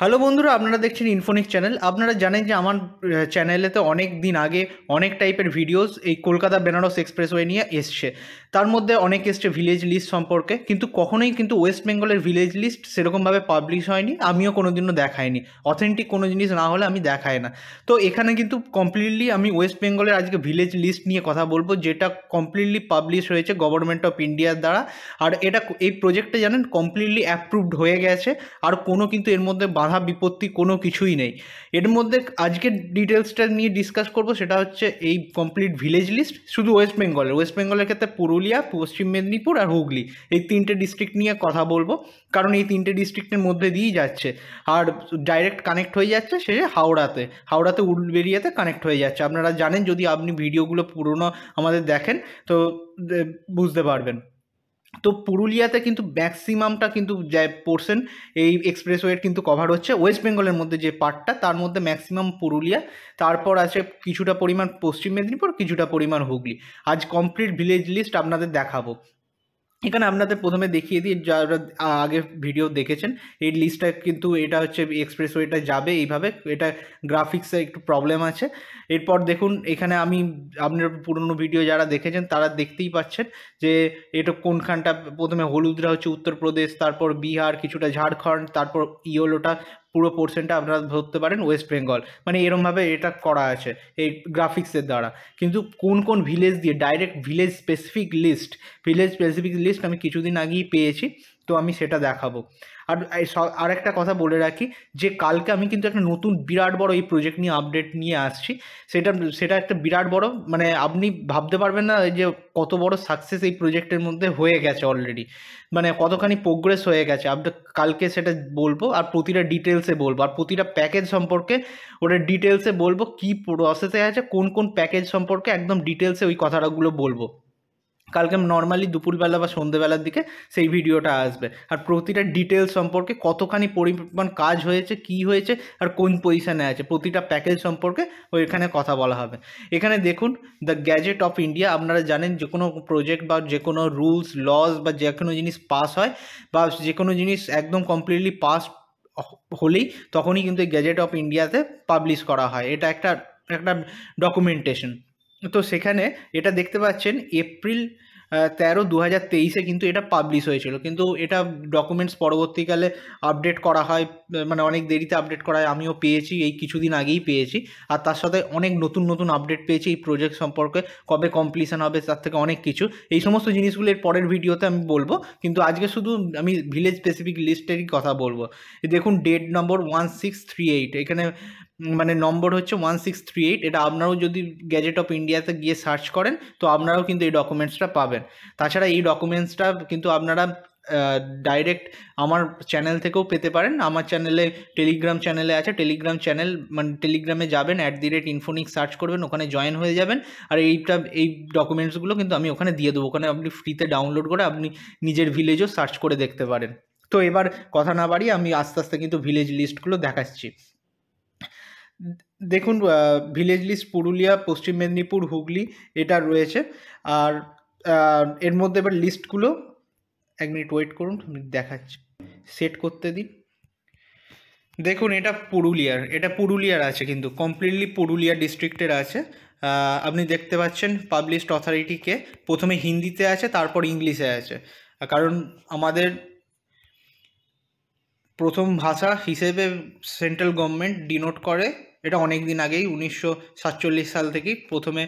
Hello বন্ধুরা আপনারা দেখছেন ইনফোনিক চ্যানেল আপনারা জানেন যে আমার চ্যানেলেতে অনেক দিন আগে অনেক টাইপের ভিডিওস এই কলকাতা বেনারস এক্সপ্রেসওয়ে নিয়ে এসছে তার মধ্যে অনেক এসছে ভিলেজ লিস্ট সম্পর্কে কিন্তু কখনোই কিন্তু ওয়েস্ট বেঙ্গলের ভিলেজ লিস্ট সেরকমভাবে পাবলিশ হয়নি আমিও কোনো দিনও দেখাইনি অথেন্টিক কোনো জিনিস না হলে আমি দেখাই না তো এখানে কিন্তু কমপ্লিটলি আমি ওয়েস্ট বেঙ্গলের আজকে ভিলেজ লিস্ট নিয়ে কথা বলবো যেটা কমপ্লিটলি পাবলিশ হয়েছে গভর্নমেন্ট অফ ইন্ডিয়ার দ্বারা আর এটা এই প্রজেক্টটা জানেন কমপ্লিটলি অ্যাপ্রুভড হয়ে গেছে আর কোনো কিন্তু এর মধ্যে বাধা বিপত্তি কোনো কিছুই নেই এর মধ্যে আজকের ডিটেলসটা নিয়ে ডিসকাস করব সেটা হচ্ছে এই কমপ্লিট ভিলেজ লিস্ট শুধু ওয়েস্ট বেঙ্গলের ওয়েস্ট বেঙ্গলের ক্ষেত্রে পুরুল পুরুলিয়া পশ্চিম মেদিনীপুর আর হুগলি এই তিনটে ডিস্ট্রিক্ট নিয়ে কথা বলবো কারণ এই তিনটে ডিস্ট্রিক্টের মধ্যে দিয়েই যাচ্ছে আর ডাইরেক্ট কানেক্ট হয়ে যাচ্ছে সে হাওড়াতে হাওড়াতে উলবেরিয়াতে কানেক্ট হয়ে যাচ্ছে আপনারা জানেন যদি আপনি ভিডিওগুলো পুরনো আমাদের দেখেন তো বুঝতে পারবেন তো পুরুলিয়াতে কিন্তু ম্যাক্সিমামটা কিন্তু যে পোর্শন এই এক্সপ্রেসওয়ের কিন্তু কভার হচ্ছে ওয়েস্ট বেঙ্গলের মধ্যে যে পার্টটা তার মধ্যে ম্যাক্সিমাম পুরুলিয়া তারপর আছে কিছুটা পরিমাণ পশ্চিম মেদিনীপুর কিছুটা পরিমাণ হুগলি আজ কমপ্লিট ভিলেজ লিস্ট আপনাদের দেখাবো এখানে আপনাদের প্রথমে দেখিয়ে দিই যারা আগে ভিডিও দেখেছেন এই লিস্টটা কিন্তু এটা হচ্ছে ওয়েটা যাবে এইভাবে এটা গ্রাফিক্সে একটু প্রবলেম আছে এরপর দেখুন এখানে আমি আপনার পুরনো ভিডিও যারা দেখেছেন তারা দেখতেই পাচ্ছেন যে এটা কোনখানটা প্রথমে হলুদরা হচ্ছে উত্তরপ্রদেশ তারপর বিহার কিছুটা ঝাড়খণ্ড তারপর ইয়েলোটা পুরো পোর্শনটা আপনারা ধরতে পারেন ওয়েস্ট বেঙ্গল মানে এরমভাবে এটা করা আছে এই গ্রাফিক্সের দ্বারা কিন্তু কোন কোন ভিলেজ দিয়ে direct village specific list village specific list আমি কিছুদিন আগেই পেয়েছি তো আমি সেটা দেখাবো আর আর একটা কথা বলে রাখি যে কালকে আমি কিন্তু একটা নতুন বিরাট বড় এই প্রজেক্ট নিয়ে আপডেট নিয়ে আসছি সেটা সেটা একটা বিরাট বড় মানে আপনি ভাবতে পারবেন না যে কত বড় সাকসেস এই প্রজেক্টের মধ্যে হয়ে গেছে অলরেডি মানে কতখানি প্রোগ্রেস হয়ে গেছে আপনি কালকে সেটা বলবো আর প্রতিটা ডিটেলসে বলবো আর প্রতিটা প্যাকেজ সম্পর্কে ওটা ডিটেলসে বলবো কি প্রসেসে আছে কোন কোন প্যাকেজ সম্পর্কে একদম ডিটেলসে ওই কথাটাগুলো বলবো কালকে নর্মালি দুপুরবেলা বা সন্ধেবেলার দিকে সেই ভিডিওটা আসবে আর প্রতিটা ডিটেলস সম্পর্কে কতখানি পরিমাণ কাজ হয়েছে কি হয়েছে আর কোন পজিশানে আছে প্রতিটা প্যাকেজ সম্পর্কে ওইখানে কথা বলা হবে এখানে দেখুন দ্য গ্যাজেট অফ ইন্ডিয়া আপনারা জানেন যে কোনো প্রজেক্ট বা যে কোনো রুলস লস বা যে কোনো জিনিস পাস হয় বা যে কোনো জিনিস একদম কমপ্লিটলি পাস হলেই তখনই কিন্তু এই গ্যাজেট অফ ইন্ডিয়াতে পাবলিশ করা হয় এটা একটা একটা ডকুমেন্টেশন তো সেখানে এটা দেখতে পাচ্ছেন এপ্রিল তেরো দু হাজার তেইশে কিন্তু এটা পাবলিশ হয়েছিল কিন্তু এটা ডকুমেন্টস পরবর্তীকালে আপডেট করা হয় মানে অনেক দেরিতে আপডেট করা হয় আমিও পেয়েছি এই কিছুদিন আগেই পেয়েছি আর তার সাথে অনেক নতুন নতুন আপডেট পেয়েছি এই প্রজেক্ট সম্পর্কে কবে কমপ্লিশন হবে তার থেকে অনেক কিছু এই সমস্ত জিনিসগুলো এর পরের ভিডিওতে আমি বলবো কিন্তু আজকে শুধু আমি ভিলেজ স্পেসিফিক লিস্টেরই কথা বলবো দেখুন date number one six three eight এখানে মানে নম্বর হচ্ছে ওয়ান সিক্স থ্রি এইট এটা আপনারাও যদি গ্যাজেট অফ ইন্ডিয়াতে গিয়ে সার্চ করেন তো আপনারাও কিন্তু এই ডকুমেন্টসটা পাবেন তাছাড়া এই ডকুমেন্টসটা কিন্তু আপনারা ডাইরেক্ট আমার চ্যানেল থেকেও পেতে পারেন আমার চ্যানেলে টেলিগ্রাম চ্যানেলে আছে টেলিগ্রাম চ্যানেল মানে টেলিগ্রামে যাবেন at the rate Infonic search করবেন ওখানে জয়েন হয়ে যাবেন আর এইটা এই ডকুমেন্টসগুলো কিন্তু আমি ওখানে দিয়ে দেবো ওখানে আপনি ফ্রিতে ডাউনলোড করে আপনি নিজের ভিলেজও সার্চ করে দেখতে পারেন তো এবার কথা না বাড়িয়ে আমি আস্তে আস্তে কিন্তু ভিলেজ লিস্টগুলো দেখাচ্ছি দেখুন ভিলেজ লিস্ট পুরুলিয়া পশ্চিম মেদিনীপুর হুগলি এটা রয়েছে আর এর মধ্যে এবার লিস্টগুলো এক মিনিট ওয়েট করুন দেখাচ্ছি সেট করতে দিন দেখুন এটা পুরুলিয়ার এটা পুরুলিয়ার আছে কিন্তু কমপ্লিটলি পুরুলিয়া ডিস্ট্রিক্টের আছে আপনি দেখতে পাচ্ছেন পাবলিশড অথরিটিকে প্রথমে হিন্দিতে আছে তারপর ইংলিশে আছে কারণ আমাদের প্রথম ভাষা হিসেবে সেন্ট্রাল গভর্নমেন্ট ডিনোট করে এটা অনেক দিন আগেই উনিশশো সাতচল্লিশ সাল থেকেই প্রথমে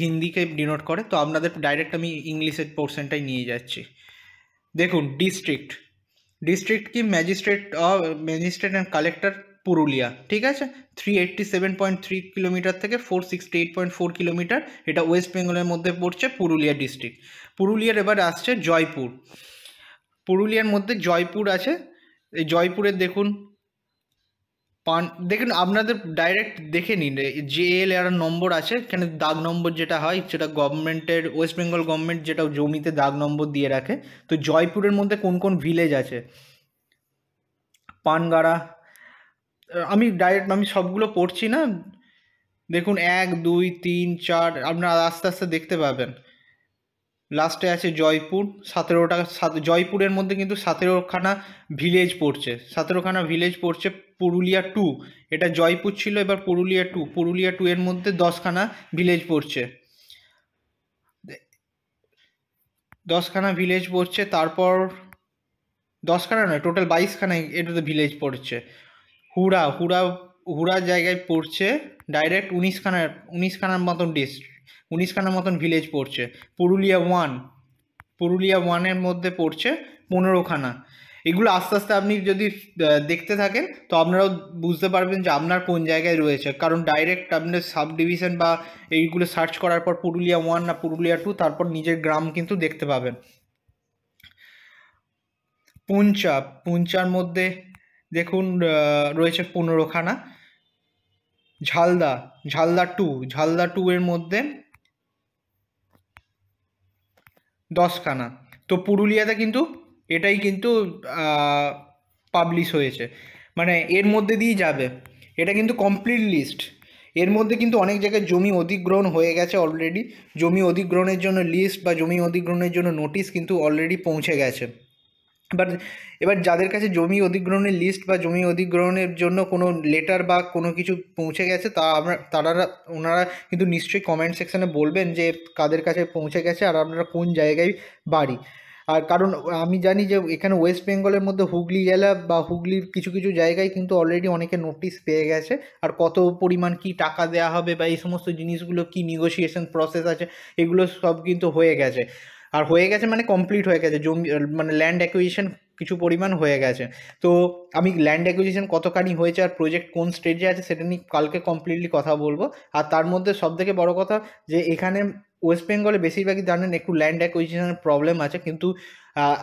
হিন্দিকে ডিনোট করে তো আপনাদের ডাইরেক্ট আমি ইংলিশের পোর্শনটাই নিয়ে যাচ্ছি দেখুন ডিস্ট্রিক্ট ডিস্ট্রিক্ট কি magistrate magistrate and collector Purulia ঠিক আছে three eighty seven point three kilometre থেকে four sixty eight point four kilometre এটা ওয়েস্ট বেঙ্গলের মধ্যে পড়ছে পুরুলিয়া ডিস্ট্রিক্ট পুরুলিয়ার এবার আসছে জয়পুর পুরুলিয়ার মধ্যে জয়পুর আছে এই জয়পুরের দেখুন পান দেখুন আপনাদের ডাইরেক্ট দেখে নিন যে এল আর নম্বর আছে এখানে দাগ নম্বর যেটা হয় সেটা গভর্নমেন্টের ওয়েস্ট বেঙ্গল গভর্নমেন্ট যেটা জমিতে দাগ নম্বর দিয়ে রাখে তো জয়পুরের মধ্যে কোন কোন ভিলেজ আছে পানগাড়া আমি ডাইরেক্ট আমি সবগুলো পড়ছি না দেখুন এক দুই তিন চার আপনারা আস্তে আস্তে দেখতে পাবেন লাস্টে আছে জয়পুর সতেরোটা জয়পুরের মধ্যে কিন্তু সতেরোখানা ভিলেজ পড়ছে সতেরোখানা ভিলেজ পড়ছে পুরুলিয়া টু এটা জয়পুর ছিল এবার পুরুলিয়া টু পুরুলিয়া টু এর মধ্যে দশখানা ভিলেজ পড়ছে দশখানা ভিলেজ পড়ছে তারপর দশখানা নয় টোটাল বাইশখানা এটাতে ভিলেজ পড়ছে হুড়া হুড়া হুড়া জায়গায় পড়ছে ডাইরেক্ট উনিশখানা উনিশখানার মতন ডিস্ট্রিক্ট উনিশখানার মতন ভিলেজ পড়ছে পুরুলিয়া ওয়ান পুরুলিয়া ওয়ানের মধ্যে পড়ছে পনেরোখানা এগুলো আস্তে আস্তে আপনি যদি দেখতে থাকেন তো আপনারাও বুঝতে পারবেন যে আপনার কোন জায়গায় রয়েছে কারণ ডাইরেক্ট আপনার সাব ডিভিশন বা এইগুলো সার্চ করার পর পুরুলিয়া ওয়ান না পুরুলিয়া টু তারপর নিজের গ্রাম কিন্তু দেখতে পাবেন পুঞ্চা পুঞ্চার মধ্যে দেখুন রয়েছে পনেরোখানা ঝালদা ঝালদা টু ঝালদা টু এর মধ্যে দশখানা তো পুরুলিয়াতে কিন্তু এটাই কিন্তু পাবলিশ হয়েছে মানে এর মধ্যে দিয়েই যাবে এটা কিন্তু কমপ্লিট লিস্ট এর মধ্যে কিন্তু অনেক জায়গায় জমি অধিগ্রহণ হয়ে গেছে অলরেডি জমি অধিগ্রহণের জন্য লিস্ট বা জমি অধিগ্রহণের জন্য নোটিশ কিন্তু অলরেডি পৌঁছে গেছে এবার এবার যাদের কাছে জমি অধিগ্রহণের লিস্ট বা জমি অধিগ্রহণের জন্য কোনো লেটার বা কোনো কিছু পৌঁছে গেছে তা আমরা তারা ওনারা কিন্তু নিশ্চয়ই কমেন্ট সেকশানে বলবেন যে কাদের কাছে পৌঁছে গেছে আর আপনারা কোন জায়গায় বাড়ি আর কারণ আমি জানি যে এখানে ওয়েস্ট বেঙ্গলের মধ্যে হুগলি জেলা বা হুগলির কিছু কিছু জায়গায় কিন্তু অলরেডি অনেকে নোটিশ পেয়ে গেছে আর কত পরিমাণ কি টাকা দেয়া হবে বা এই সমস্ত জিনিসগুলো কি নেগোসিয়েশন প্রসেস আছে এগুলো সব কিন্তু হয়ে গেছে আর হয়ে গেছে মানে কমপ্লিট হয়ে গেছে জমি মানে ল্যান্ড অ্যাকুইজিশন কিছু পরিমাণ হয়ে গেছে তো আমি ল্যান্ড অ্যাকুইজিশন কতখানি হয়েছে আর প্রজেক্ট কোন স্টেজে আছে সেটা নিয়ে কালকে কমপ্লিটলি কথা বলবো আর তার মধ্যে সবথেকে বড় কথা যে এখানে ওয়েস্ট বেঙ্গলে বেশিরভাগই জানেন একটু ল্যান্ড অ্যাকুইজিশনের প্রবলেম আছে কিন্তু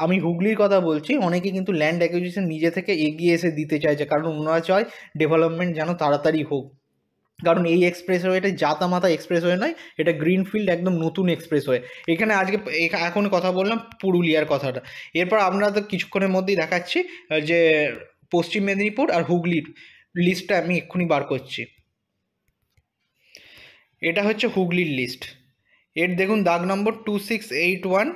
আমি হুগলির কথা বলছি অনেকে কিন্তু ল্যান্ড অ্যাকুইজিশন নিজে থেকে এগিয়ে এসে দিতে চাইছে কারণ ওনারা চায় ডেভেলপমেন্ট যেন তাড়াতাড়ি হোক কারণ এই এক্সপ্রেসওয়েটা মাতা এক্সপ্রেসওয়ে নয় এটা গ্রিনফিল্ড একদম নতুন এক্সপ্রেসওয়ে এখানে আজকে এখন কথা বললাম পুরুলিয়ার কথাটা এরপর আমরা তো কিছুক্ষণের মধ্যেই দেখাচ্ছি যে পশ্চিম মেদিনীপুর আর হুগলির লিস্টটা আমি এক্ষুনি বার করছি এটা হচ্ছে হুগলির লিস্ট এর দেখুন দাগ number two six eight one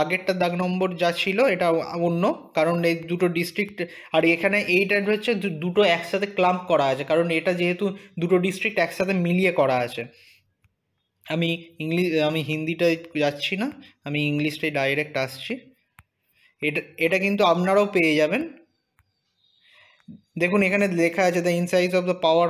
আগেরটা দাগ নম্বর যা ছিল এটা অন্য কারণ এই দুটো ডিস্ট্রিক্ট আর এখানে এইটা হচ্ছে দুটো একসাথে ক্লাম্প করা আছে কারণ এটা যেহেতু দুটো ডিস্ট্রিক্ট একসাথে মিলিয়ে করা আছে আমি ইংলিশ আমি হিন্দিটায় যাচ্ছি না আমি ইংলিশটাই ডাইরেক্ট আসছি এটা এটা কিন্তু আপনারাও পেয়ে যাবেন দেখুন এখানে লেখা আছে দ্য ইনসাইজ of the power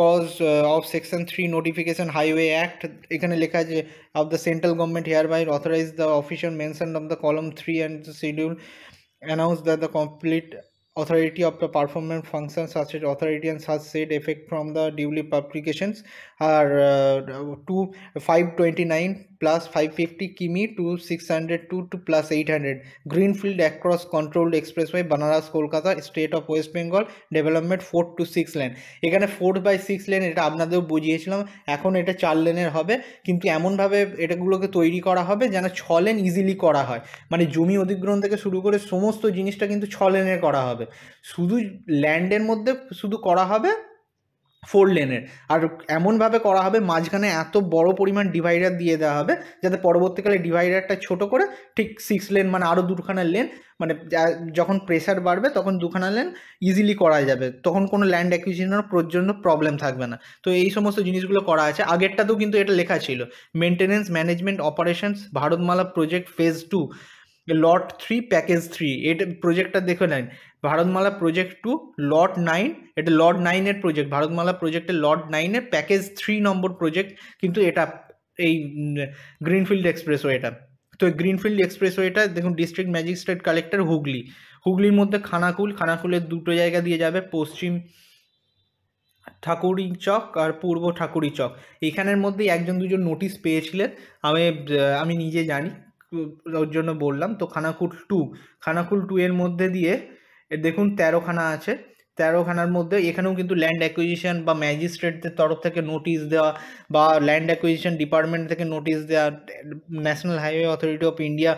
cause of section three notification highway act এখানে লেখা আছে of the central government hereby authorise the official mention of the column three and the schedule announce the the complete authority of the performance function such set authority and such set effect from the duly publication আর two five twenty nine plus 550 Kimi to 602 to plus 800. Greenfield across controlled expressway Banaras Kolkata state of west Bengal development 4 two six lane এখানে 4 by six lane এটা আপনাদেরও বুঝিয়েছিলাম এখন এটা চার লেনের হবে কিন্তু এমনভাবে এটাগুলোকে তৈরি করা হবে যেন ছ লেন ইজিলি করা হয় মানে জমি অধিগ্রহণ থেকে শুরু করে সমস্ত জিনিসটা কিন্তু ছ লেনের করা হবে শুধু ল্যান্ডের মধ্যে শুধু করা হবে ফোর লেনের আর এমনভাবে করা হবে মাঝখানে এত বড় পরিমাণ ডিভাইডার দিয়ে দেওয়া হবে যাতে পরবর্তীকালে ডিভাইডারটা ছোট করে ঠিক সিক্স লেন মানে আরও দুখানা লেন মানে যখন প্রেশার বাড়বে তখন দুখানা লেন ইজিলি করা যাবে তখন কোনো ল্যান্ড অ্যাকুইজিশনের পর্যন্ত প্রবলেম থাকবে না তো এই সমস্ত জিনিসগুলো করা আছে আগেরটাতেও কিন্তু এটা লেখা ছিল maintenance management operations Bharatmala project phase two lot three package three এটা প্রজেক্টটা দেখে নেন Bharatmala project two lot nine এটা লট নাইনের প্রজেক্ট ভারতমালা প্রজেক্টের লট নাইনের প্যাকেজ থ্রি নম্বর প্রজেক্ট কিন্তু এটা এই গ্রিনফিল্ড এক্সপ্রেসওয়েটা তো এই গ্রিনফিল্ড এক্সপ্রেসওয়েটা দেখুন ডিস্ট্রিক্ট ম্যাজিস্ট্রেট কালেক্টর হুগলি হুগলির মধ্যে খানাকুল খানাকুলের দুটো জায়গা দিয়ে যাবে পশ্চিম ঠাকুরি চক আর পূর্ব ঠাকুরি চক এখানের মধ্যেই একজন দুজন নোটিশ পেয়েছিলেন আমি আমি নিজে জানি জন্য বললাম তো খানাকুল টু খানাকুল টু এর মধ্যে দিয়ে দেখুন তেরোখানা আছে তেরোখানার মধ্যে এখানেও কিন্তু ল্যান্ড অ্যাকুইজিশন বা ম্যাজিস্ট্রেটদের তরফ থেকে নোটিশ দেওয়া বা ল্যান্ড অ্যাকুইজিশন ডিপার্টমেন্ট থেকে নোটিশ দেওয়া national highway authority of India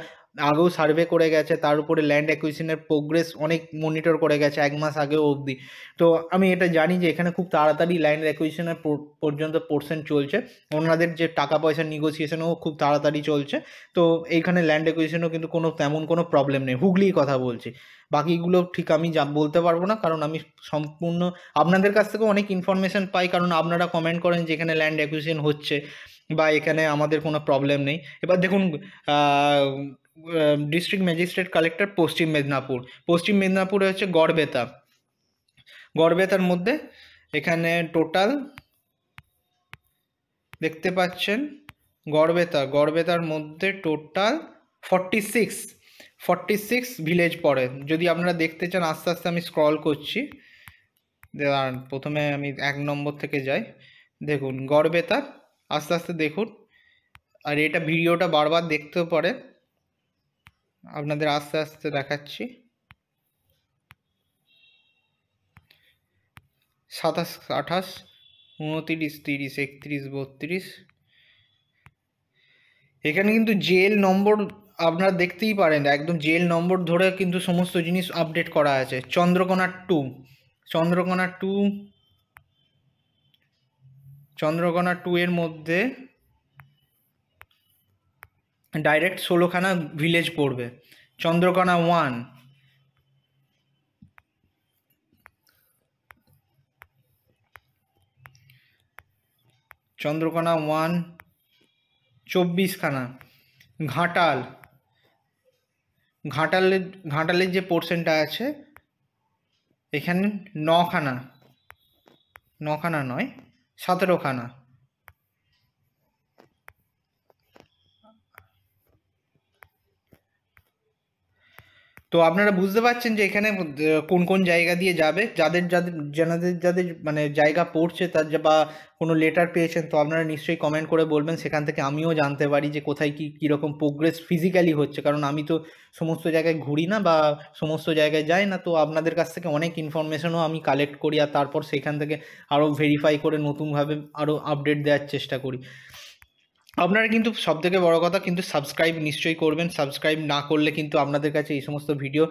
আগেও সার্ভে করে গেছে তার উপরে ল্যান্ড অ্যাকুইশনের প্রোগ্রেস অনেক মনিটর করে গেছে এক মাস আগেও অবধি তো আমি এটা জানি যে এখানে খুব তাড়াতাড়ি ল্যান্ড অ্যাকুইশনের পর্যন্ত পোর্শন চলছে ওনাদের যে টাকা পয়সার নিগোসিয়েশনও খুব তাড়াতাড়ি চলছে তো এইখানে ল্যান্ড অ্যাকুইশনও কিন্তু কোনো তেমন কোনো প্রবলেম নেই হুগলি কথা বলছি বাকিগুলো ঠিক আমি যা বলতে পারবো না কারণ আমি সম্পূর্ণ আপনাদের কাছ থেকেও অনেক ইনফরমেশান পাই কারণ আপনারা কমেন্ট করেন যে এখানে ল্যান্ড অ্যাকুইশন হচ্ছে বা এখানে আমাদের কোনো প্রবলেম নেই এবার দেখুন ডিস্ট্রিক্ট ম্যাজিস্ট্রেট কালেক্টর পশ্চিম মেদিনীপুর পশ্চিম মেদিনীপুরে হচ্ছে গড়বেতা গড়বেতার মধ্যে এখানে টোটাল দেখতে পাচ্ছেন গড়বেতা গড়বেতার মধ্যে total forty six forty six village পড়ে যদি আপনারা দেখতে চান আস্তে আস্তে আমি স্ক্রল করছি প্রথমে আমি এক নম্বর থেকে যাই দেখুন গড়বেতা আস্তে আস্তে দেখুন আর এটা ভিডিওটা বারবার দেখতেও পারে আপনাদের আস্তে আস্তে দেখাচ্ছি সাতাশ আঠাশ উনতিরিশ তিরিশ একত্রিশ বত্রিশ এখানে কিন্তু জেল নম্বর আপনারা দেখতেই পারেন একদম জেল নম্বর ধরে কিন্তু সমস্ত জিনিস আপডেট করা আছে Chandrakona two Chandrakona two Chandrakona two এর মধ্যে ডাইরেক্ট ষোলোখানা ভিলেজ পড়বে চন্দ্রকোনা ওয়ান চন্দ্রকোনা ওয়ান চব্বিশখানা ঘাটাল ঘাটালের ঘাটালের যে পোর্শনটা আছে এখানে নখানা নখানা নয় সতেরোখানা তো আপনারা বুঝতে পারছেন যে এখানে কোন কোন জায়গা দিয়ে যাবে যাদের যাদের যাদের যাদের মানে জায়গা পড়ছে তার বা কোনো লেটার পেয়েছেন তো আপনারা নিশ্চয়ই কমেন্ট করে বলবেন সেখান থেকে আমিও জানতে পারি যে কোথায় কী কীরকম প্রোগ্রেস ফিজিক্যালি হচ্ছে কারণ আমি তো সমস্ত জায়গায় ঘুরি না বা সমস্ত জায়গায় যাই না তো আপনাদের কাছ থেকে অনেক ইনফরমেশনও আমি কালেক্ট করি আর তারপর সেখান থেকে আরও ভেরিফাই করে নতুনভাবে আরও আপডেট দেওয়ার চেষ্টা করি আপনারা কিন্তু সবথেকে বড় কথা কিন্তু সাবস্ক্রাইব নিশ্চয়ই করবেন সাবস্ক্রাইব না করলে কিন্তু আপনাদের কাছে এই সমস্ত ভিডিও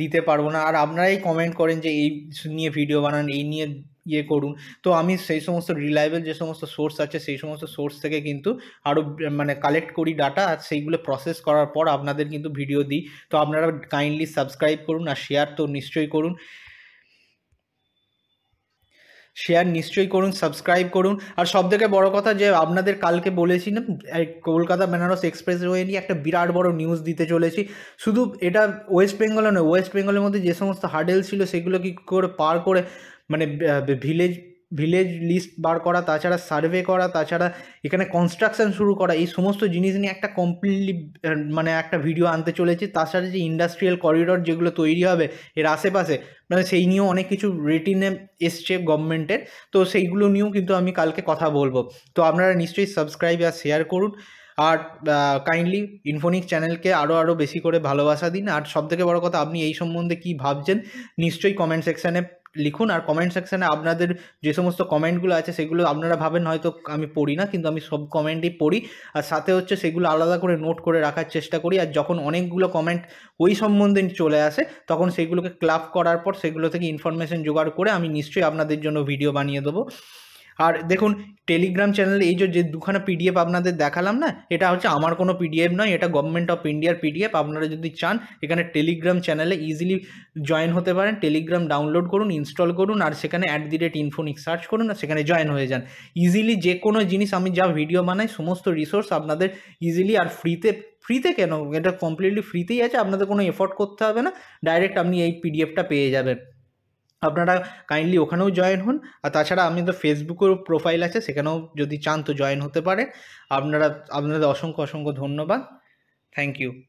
দিতে পারবো না আর আপনারাই কমেন্ট করেন যে এই নিয়ে ভিডিও বানান এই নিয়ে ইয়ে করুন তো আমি সেই সমস্ত রিলায়েবল যে সমস্ত সোর্স আছে সেই সমস্ত সোর্স থেকে কিন্তু আরও মানে কালেক্ট করি ডাটা আর সেইগুলো প্রসেস করার পর আপনাদের কিন্তু ভিডিও দিই তো আপনারা কাইন্ডলি সাবস্ক্রাইব করুন আর শেয়ার তো নিশ্চয়ই করুন শেয়ার নিশ্চয়ই করুন সাবস্ক্রাইব করুন আর সব থেকে বড়ো কথা যে আপনাদের কালকে বলেছি না কলকাতা বেনারস এক্সপ্রেস ওয়ে নিয়ে একটা বিরাট বড় নিউজ দিতে চলেছি শুধু এটা ওয়েস্ট বেঙ্গলে নয় ওয়েস্ট বেঙ্গলের মধ্যে যে সমস্ত হার্ডেল ছিল সেগুলো কি করে পার করে মানে ভিলেজ ভিলেজ লিস্ট বার করা তাছাড়া সার্ভে করা তাছাড়া এখানে কনস্ট্রাকশান শুরু করা এই সমস্ত জিনিস নিয়ে একটা কমপ্লিটলি মানে একটা ভিডিও আনতে চলেছে তাছাড়া যে ইন্ডাস্ট্রিয়াল করিডর যেগুলো তৈরি হবে এর আশেপাশে মানে সেই নিয়েও অনেক কিছু রেটিনে এসছে গভর্নমেন্টের তো সেইগুলো নিয়েও কিন্তু আমি কালকে কথা বলবো তো আপনারা নিশ্চয়ই সাবস্ক্রাইব আর শেয়ার করুন আর কাইন্ডলি ইনফোনিক চ্যানেলকে আরও আরও বেশি করে ভালোবাসা দিন আর সবথেকে বড় কথা আপনি এই সম্বন্ধে কি ভাবছেন নিশ্চয়ই কমেন্ট সেকশানে লিখুন আর কমেন্ট সেকশানে আপনাদের যে সমস্ত কমেন্টগুলো আছে সেগুলো আপনারা ভাবেন হয়তো আমি পড়ি না কিন্তু আমি সব কমেন্টই পড়ি আর সাথে হচ্ছে সেগুলো আলাদা করে নোট করে রাখার চেষ্টা করি আর যখন অনেকগুলো কমেন্ট ওই সম্বন্ধে চলে আসে তখন সেগুলোকে ক্লাব করার পর সেগুলো থেকে ইনফরমেশন জোগাড় করে আমি নিশ্চয়ই আপনাদের জন্য ভিডিও বানিয়ে দেবো আর দেখুন টেলিগ্রাম চ্যানেলে এই যে দুখানা পিডিএফ আপনাদের দেখালাম না এটা হচ্ছে আমার কোনো পিডিএফ নয় এটা গভর্নমেন্ট অফ ইন্ডিয়ার পিডিএফ আপনারা যদি চান এখানে টেলিগ্রাম চ্যানেলে ইজিলি জয়েন হতে পারেন টেলিগ্রাম ডাউনলোড করুন ইনস্টল করুন আর সেখানে at the rate Infonic search করুন আর সেখানে জয়েন হয়ে যান ইজিলি যে কোনো জিনিস আমি যা ভিডিও বানাই সমস্ত রিসোর্স আপনাদের ইজিলি আর ফ্রিতে ফ্রিতে কেন এটা কমপ্লিটলি ফ্রিতেই আছে আপনাদের কোনো এফোর্ট করতে হবে না ডাইরেক্ট আপনি এই পিডিএফটা পেয়ে যাবেন আপনারা কাইন্ডলি ওখানেও জয়েন হন আর তাছাড়া তো ফেসবুকেরও প্রোফাইল আছে সেখানেও যদি চান তো জয়েন হতে পারে আপনারা আপনাদের অসংখ্য অসংখ্য ধন্যবাদ থ্যাংক ইউ